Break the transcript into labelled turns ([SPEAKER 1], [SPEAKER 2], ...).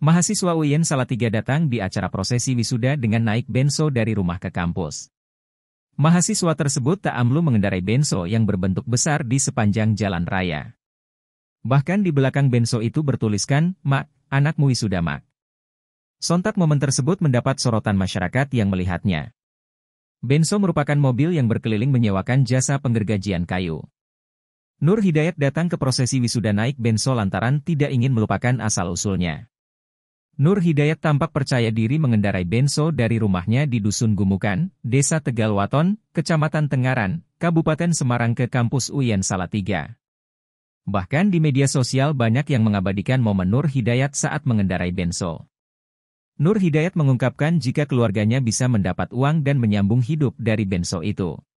[SPEAKER 1] Mahasiswa UIN Salatiga datang di acara prosesi wisuda dengan naik benso dari rumah ke kampus. Mahasiswa tersebut tak amlu mengendarai benso yang berbentuk besar di sepanjang jalan raya. Bahkan di belakang benso itu bertuliskan, Mak, anakmu wisuda Mak. Sontak momen tersebut mendapat sorotan masyarakat yang melihatnya. Benso merupakan mobil yang berkeliling menyewakan jasa penggergajian kayu. Nur Hidayat datang ke prosesi wisuda naik benso lantaran tidak ingin melupakan asal-usulnya. Nur Hidayat tampak percaya diri mengendarai benso dari rumahnya di Dusun Gumukan, Desa Tegalwaton, Kecamatan Tengaran, Kabupaten Semarang ke kampus UIN Salatiga. Bahkan di media sosial banyak yang mengabadikan momen Nur Hidayat saat mengendarai benso. Nur Hidayat mengungkapkan jika keluarganya bisa mendapat uang dan menyambung hidup dari benso itu.